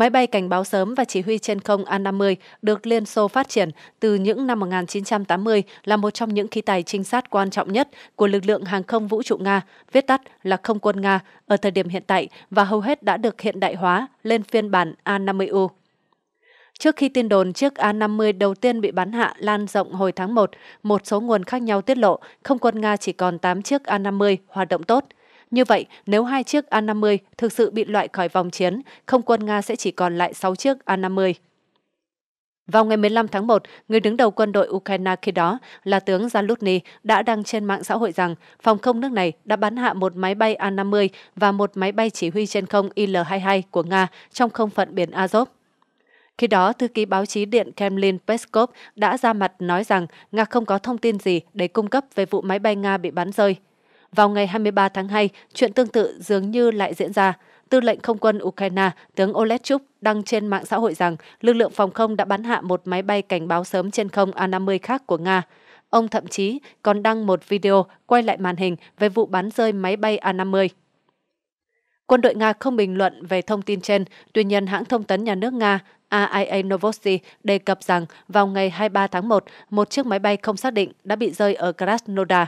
Máy bay cảnh báo sớm và chỉ huy trên không A-50 được Liên Xô phát triển từ những năm 1980 là một trong những khí tài trinh sát quan trọng nhất của lực lượng hàng không vũ trụ Nga, viết tắt là không quân Nga, ở thời điểm hiện tại và hầu hết đã được hiện đại hóa lên phiên bản A-50U. Trước khi tin đồn chiếc A-50 đầu tiên bị bắn hạ lan rộng hồi tháng 1, một số nguồn khác nhau tiết lộ không quân Nga chỉ còn 8 chiếc A-50 hoạt động tốt – như vậy, nếu hai chiếc A-50 thực sự bị loại khỏi vòng chiến, không quân Nga sẽ chỉ còn lại 6 chiếc A-50. Vào ngày 15 tháng 1, người đứng đầu quân đội Ukraine khi đó là tướng Zalutny đã đăng trên mạng xã hội rằng phòng không nước này đã bắn hạ một máy bay A-50 và một máy bay chỉ huy trên không Il-22 của Nga trong không phận biển Azov. Khi đó, thư ký báo chí Điện Kremlin Peskov đã ra mặt nói rằng Nga không có thông tin gì để cung cấp về vụ máy bay Nga bị bắn rơi – vào ngày 23 tháng 2, chuyện tương tự dường như lại diễn ra. Tư lệnh không quân Ukraine, tướng Olechuk đăng trên mạng xã hội rằng lực lượng phòng không đã bắn hạ một máy bay cảnh báo sớm trên không A-50 khác của Nga. Ông thậm chí còn đăng một video quay lại màn hình về vụ bắn rơi máy bay A-50. Quân đội Nga không bình luận về thông tin trên, tuy nhiên hãng thông tấn nhà nước Nga AIA Novosti đề cập rằng vào ngày 23 tháng 1, một chiếc máy bay không xác định đã bị rơi ở Krasnodar.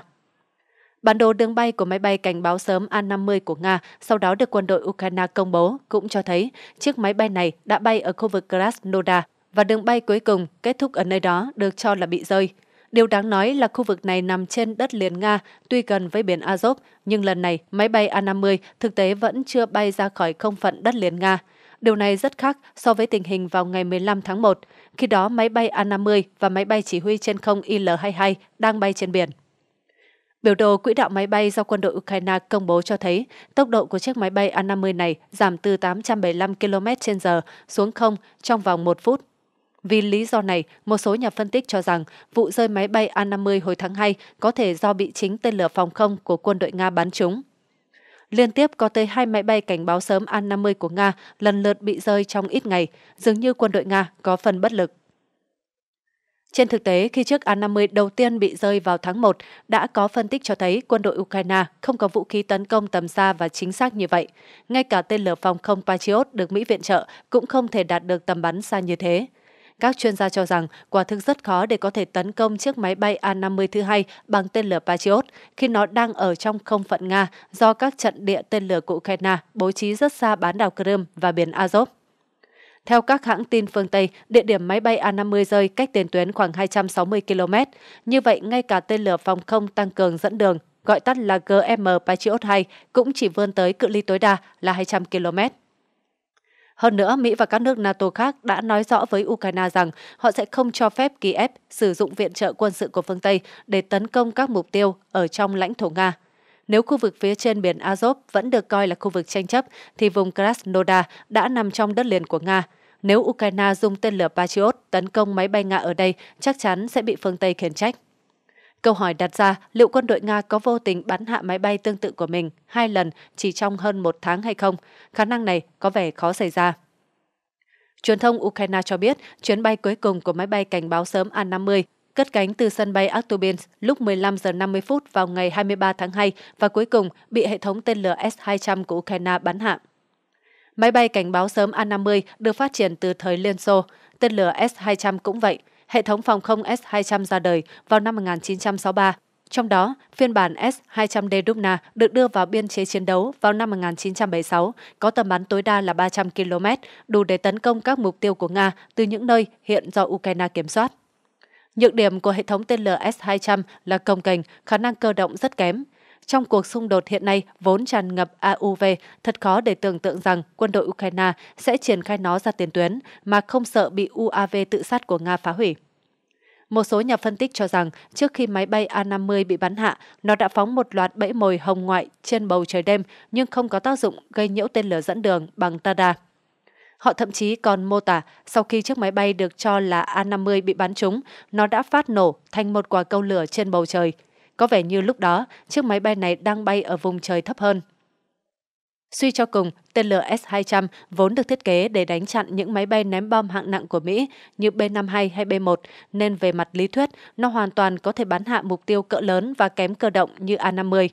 Bản đồ đường bay của máy bay cảnh báo sớm A-50 của Nga sau đó được quân đội Ukraine công bố cũng cho thấy chiếc máy bay này đã bay ở khu vực Krasnodar và đường bay cuối cùng kết thúc ở nơi đó được cho là bị rơi. Điều đáng nói là khu vực này nằm trên đất liền Nga, tuy gần với biển Azov, nhưng lần này máy bay A-50 thực tế vẫn chưa bay ra khỏi không phận đất liền Nga. Điều này rất khác so với tình hình vào ngày 15 tháng 1, khi đó máy bay A-50 và máy bay chỉ huy trên không Il-22 đang bay trên biển. Biểu đồ quỹ đạo máy bay do quân đội Ukraine công bố cho thấy tốc độ của chiếc máy bay A-50 này giảm từ 875 km h xuống không trong vòng một phút. Vì lý do này, một số nhà phân tích cho rằng vụ rơi máy bay A-50 hồi tháng 2 có thể do bị chính tên lửa phòng không của quân đội Nga bắn trúng. Liên tiếp có tới hai máy bay cảnh báo sớm A-50 của Nga lần lượt bị rơi trong ít ngày, dường như quân đội Nga có phần bất lực. Trên thực tế, khi chiếc A-50 đầu tiên bị rơi vào tháng 1, đã có phân tích cho thấy quân đội Ukraine không có vũ khí tấn công tầm xa và chính xác như vậy. Ngay cả tên lửa phòng không Patriot được Mỹ viện trợ cũng không thể đạt được tầm bắn xa như thế. Các chuyên gia cho rằng quả thực rất khó để có thể tấn công chiếc máy bay A-50 thứ hai bằng tên lửa Patriot khi nó đang ở trong không phận Nga do các trận địa tên lửa của Ukraine bố trí rất xa bán đảo Crimea và biển Azov. Theo các hãng tin phương Tây, địa điểm máy bay A-50 rơi cách tiền tuyến khoảng 260 km. Như vậy, ngay cả tên lửa phòng không tăng cường dẫn đường, gọi tắt là GM Patriot 2, cũng chỉ vươn tới cự ly tối đa là 200 km. Hơn nữa, Mỹ và các nước NATO khác đã nói rõ với Ukraine rằng họ sẽ không cho phép Kiev sử dụng viện trợ quân sự của phương Tây để tấn công các mục tiêu ở trong lãnh thổ Nga. Nếu khu vực phía trên biển Azov vẫn được coi là khu vực tranh chấp, thì vùng Krasnodar đã nằm trong đất liền của Nga. Nếu Ukraine dùng tên lửa Patriot tấn công máy bay Nga ở đây, chắc chắn sẽ bị phương Tây khiển trách. Câu hỏi đặt ra liệu quân đội Nga có vô tình bắn hạ máy bay tương tự của mình hai lần chỉ trong hơn một tháng hay không? Khả năng này có vẻ khó xảy ra. Truyền thông Ukraine cho biết chuyến bay cuối cùng của máy bay cảnh báo sớm a 50 cất cánh từ sân bay Aktobensk lúc 15 giờ 50 phút vào ngày 23 tháng 2 và cuối cùng bị hệ thống tên lửa S-200 của Ukraine bắn hạ. Máy bay cảnh báo sớm A-50 được phát triển từ thời Liên Xô, tên lửa S-200 cũng vậy. Hệ thống phòng không S-200 ra đời vào năm 1963. Trong đó, phiên bản S-200D Dubna được đưa vào biên chế chiến đấu vào năm 1976, có tầm bắn tối đa là 300 km, đủ để tấn công các mục tiêu của Nga từ những nơi hiện do Ukraine kiểm soát. Nhược điểm của hệ thống tên lửa LS-200 là công kềnh, khả năng cơ động rất kém. Trong cuộc xung đột hiện nay vốn tràn ngập AUV, thật khó để tưởng tượng rằng quân đội Ukraine sẽ triển khai nó ra tiền tuyến mà không sợ bị UAV tự sát của Nga phá hủy. Một số nhà phân tích cho rằng trước khi máy bay A-50 bị bắn hạ, nó đã phóng một loạt bẫy mồi hồng ngoại trên bầu trời đêm nhưng không có tác dụng gây nhiễu tên lửa dẫn đường bằng radar. Họ thậm chí còn mô tả sau khi chiếc máy bay được cho là A-50 bị bắn trúng, nó đã phát nổ thành một quả cầu lửa trên bầu trời. Có vẻ như lúc đó, chiếc máy bay này đang bay ở vùng trời thấp hơn. Suy cho cùng, tên lửa S-200 vốn được thiết kế để đánh chặn những máy bay ném bom hạng nặng của Mỹ như B-52 hay B-1, nên về mặt lý thuyết, nó hoàn toàn có thể bắn hạ mục tiêu cỡ lớn và kém cơ động như A-50.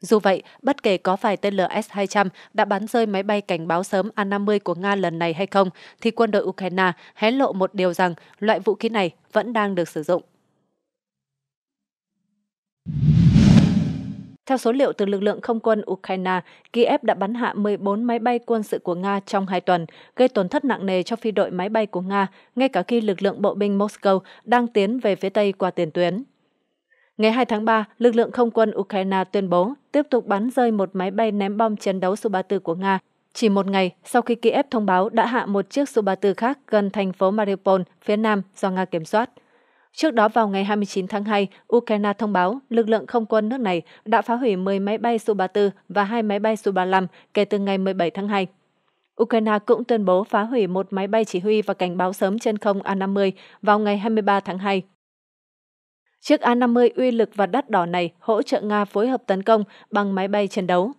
Dù vậy, bất kể có phải tên LS-200 đã bắn rơi máy bay cảnh báo sớm A-50 của Nga lần này hay không, thì quân đội Ukraine hé lộ một điều rằng loại vũ khí này vẫn đang được sử dụng. Theo số liệu từ lực lượng không quân Ukraine, Kiev đã bắn hạ 14 máy bay quân sự của Nga trong hai tuần, gây tổn thất nặng nề cho phi đội máy bay của Nga, ngay cả khi lực lượng bộ binh Moscow đang tiến về phía Tây qua tiền tuyến. Ngày 2 tháng 3, lực lượng không quân Ukraine tuyên bố tiếp tục bắn rơi một máy bay ném bom chiến đấu Su-34 của Nga. Chỉ một ngày sau khi Kiev thông báo đã hạ một chiếc Su-34 khác gần thành phố Mariupol, phía nam do Nga kiểm soát. Trước đó vào ngày 29 tháng 2, Ukraine thông báo lực lượng không quân nước này đã phá hủy 10 máy bay Su-34 và 2 máy bay Su-35 kể từ ngày 17 tháng 2. Ukraine cũng tuyên bố phá hủy một máy bay chỉ huy và cảnh báo sớm trên không A-50 vào ngày 23 tháng 2. Chiếc A-50 uy lực và đắt đỏ này hỗ trợ Nga phối hợp tấn công bằng máy bay chiến đấu.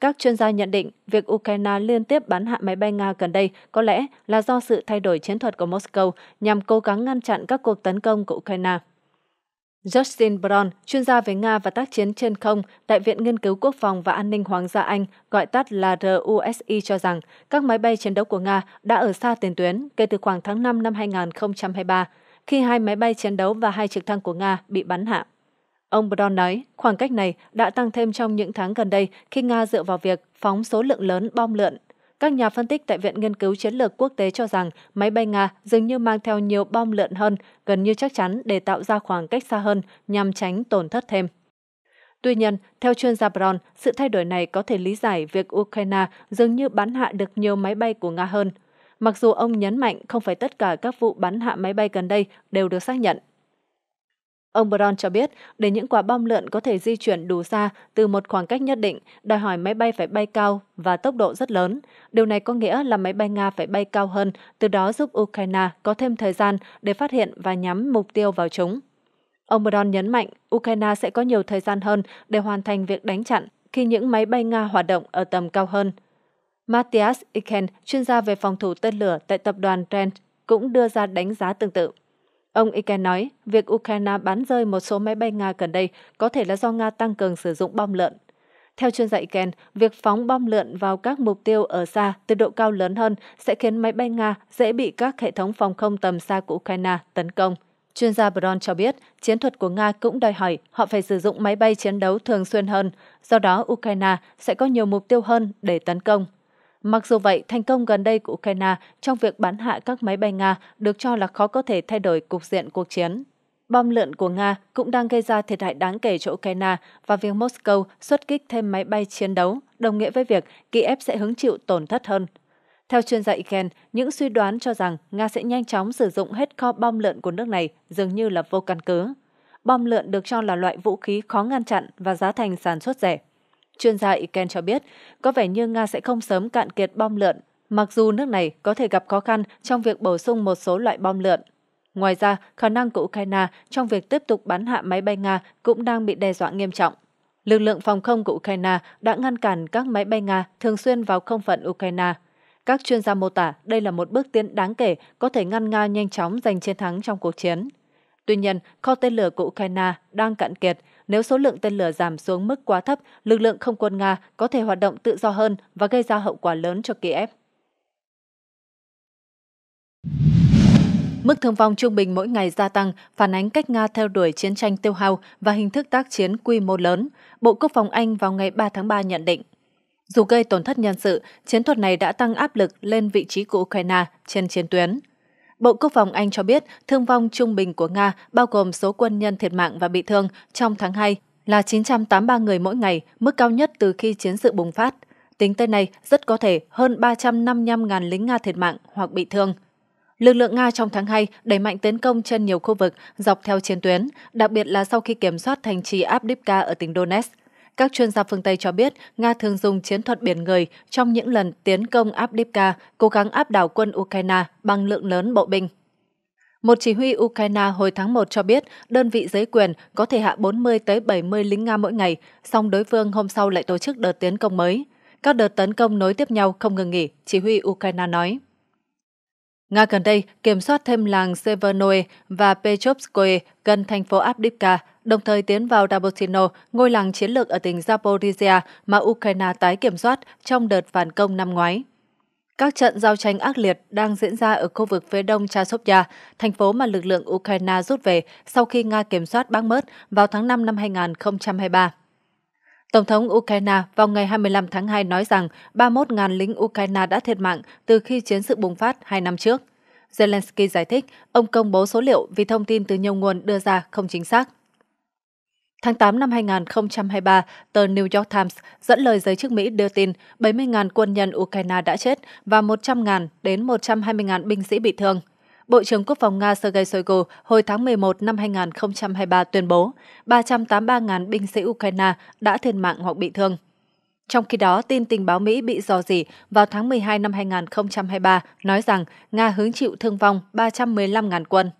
Các chuyên gia nhận định việc Ukraine liên tiếp bắn hạ máy bay Nga gần đây có lẽ là do sự thay đổi chiến thuật của Moscow nhằm cố gắng ngăn chặn các cuộc tấn công của Ukraine. Justin Brown, chuyên gia về Nga và tác chiến trên không tại Viện Nghiên cứu Quốc phòng và An ninh Hoàng gia Anh, gọi tắt là RUSI cho rằng các máy bay chiến đấu của Nga đã ở xa tiền tuyến kể từ khoảng tháng 5 năm 2023 khi hai máy bay chiến đấu và hai trực thăng của Nga bị bắn hạ. Ông Brown nói, khoảng cách này đã tăng thêm trong những tháng gần đây khi Nga dựa vào việc phóng số lượng lớn bom lượn. Các nhà phân tích tại Viện Nghiên cứu Chiến lược Quốc tế cho rằng máy bay Nga dường như mang theo nhiều bom lượn hơn, gần như chắc chắn để tạo ra khoảng cách xa hơn nhằm tránh tổn thất thêm. Tuy nhiên, theo chuyên gia Brown, sự thay đổi này có thể lý giải việc Ukraine dường như bắn hạ được nhiều máy bay của Nga hơn – mặc dù ông nhấn mạnh không phải tất cả các vụ bắn hạ máy bay gần đây đều được xác nhận. Ông Brown cho biết, để những quả bom lượn có thể di chuyển đủ xa từ một khoảng cách nhất định, đòi hỏi máy bay phải bay cao và tốc độ rất lớn. Điều này có nghĩa là máy bay Nga phải bay cao hơn, từ đó giúp Ukraine có thêm thời gian để phát hiện và nhắm mục tiêu vào chúng. Ông Brown nhấn mạnh, Ukraine sẽ có nhiều thời gian hơn để hoàn thành việc đánh chặn khi những máy bay Nga hoạt động ở tầm cao hơn – Matthias Iken, chuyên gia về phòng thủ tên lửa tại tập đoàn Trent, cũng đưa ra đánh giá tương tự. Ông Iken nói, việc Ukraine bắn rơi một số máy bay Nga gần đây có thể là do Nga tăng cường sử dụng bom lợn. Theo chuyên gia Iken, việc phóng bom lượn vào các mục tiêu ở xa từ độ cao lớn hơn sẽ khiến máy bay Nga dễ bị các hệ thống phòng không tầm xa của Ukraine tấn công. Chuyên gia Bron cho biết, chiến thuật của Nga cũng đòi hỏi họ phải sử dụng máy bay chiến đấu thường xuyên hơn, do đó Ukraine sẽ có nhiều mục tiêu hơn để tấn công. Mặc dù vậy, thành công gần đây của Ukraine trong việc bắn hạ các máy bay Nga được cho là khó có thể thay đổi cục diện cuộc chiến. Bom lượn của Nga cũng đang gây ra thiệt hại đáng kể cho Ukraine và việc Moscow xuất kích thêm máy bay chiến đấu đồng nghĩa với việc Kiev sẽ hứng chịu tổn thất hơn. Theo chuyên gia Iken, những suy đoán cho rằng Nga sẽ nhanh chóng sử dụng hết kho bom lượn của nước này dường như là vô căn cứ. Bom lượn được cho là loại vũ khí khó ngăn chặn và giá thành sản xuất rẻ. Chuyên gia Iken cho biết, có vẻ như Nga sẽ không sớm cạn kiệt bom lượn, mặc dù nước này có thể gặp khó khăn trong việc bổ sung một số loại bom lượn. Ngoài ra, khả năng của Ukraine trong việc tiếp tục bắn hạ máy bay Nga cũng đang bị đe dọa nghiêm trọng. Lực lượng phòng không của Ukraine đã ngăn cản các máy bay Nga thường xuyên vào không phận Ukraine. Các chuyên gia mô tả đây là một bước tiến đáng kể có thể ngăn Nga nhanh chóng giành chiến thắng trong cuộc chiến. Tuy nhiên, kho tên lửa của Ukraine đang cạn kiệt, nếu số lượng tên lửa giảm xuống mức quá thấp, lực lượng không quân Nga có thể hoạt động tự do hơn và gây ra hậu quả lớn cho Kiev. Mức thương vong trung bình mỗi ngày gia tăng, phản ánh cách Nga theo đuổi chiến tranh tiêu hao và hình thức tác chiến quy mô lớn, Bộ Quốc phòng Anh vào ngày 3 tháng 3 nhận định. Dù gây tổn thất nhân sự, chiến thuật này đã tăng áp lực lên vị trí của Ukraine trên chiến tuyến. Bộ Quốc phòng Anh cho biết thương vong trung bình của Nga bao gồm số quân nhân thiệt mạng và bị thương trong tháng 2 là 983 người mỗi ngày, mức cao nhất từ khi chiến sự bùng phát. Tính tới nay, rất có thể hơn 355.000 lính Nga thiệt mạng hoặc bị thương. Lực lượng Nga trong tháng 2 đẩy mạnh tấn công trên nhiều khu vực dọc theo chiến tuyến, đặc biệt là sau khi kiểm soát thành trì Abdivka ở tỉnh Donetsk. Các chuyên gia phương Tây cho biết Nga thường dùng chiến thuật biển người trong những lần tiến công Abdivka, cố gắng áp đảo quân Ukraine bằng lượng lớn bộ binh. Một chỉ huy Ukraine hồi tháng 1 cho biết đơn vị giới quyền có thể hạ 40 tới 70 lính Nga mỗi ngày, song đối phương hôm sau lại tổ chức đợt tiến công mới. Các đợt tấn công nối tiếp nhau không ngừng nghỉ, chỉ huy Ukraine nói. Nga gần đây kiểm soát thêm làng Severnoe và Petrovskoye gần thành phố Avdiivka, đồng thời tiến vào Dabotino, ngôi làng chiến lược ở tỉnh Zaporizhia mà Ukraine tái kiểm soát trong đợt phản công năm ngoái. Các trận giao tranh ác liệt đang diễn ra ở khu vực phía đông Chasovya, thành phố mà lực lượng Ukraine rút về sau khi Nga kiểm soát Bakhmut vào tháng 5 năm 2023. Tổng thống Ukraine vào ngày 25 tháng 2 nói rằng 31.000 lính Ukraine đã thiệt mạng từ khi chiến sự bùng phát hai năm trước. Zelensky giải thích ông công bố số liệu vì thông tin từ nhiều nguồn đưa ra không chính xác. Tháng 8 năm 2023, tờ New York Times dẫn lời giới chức Mỹ đưa tin 70.000 quân nhân Ukraine đã chết và 100.000 đến 120.000 binh sĩ bị thương. Bộ trưởng Quốc phòng Nga Sergei Shoigu hồi tháng 11 năm 2023 tuyên bố 383.000 binh sĩ Ukraine đã thiệt mạng hoặc bị thương. Trong khi đó, tin tình báo Mỹ bị dò dỉ vào tháng 12 năm 2023 nói rằng Nga hứng chịu thương vong 315.000 quân.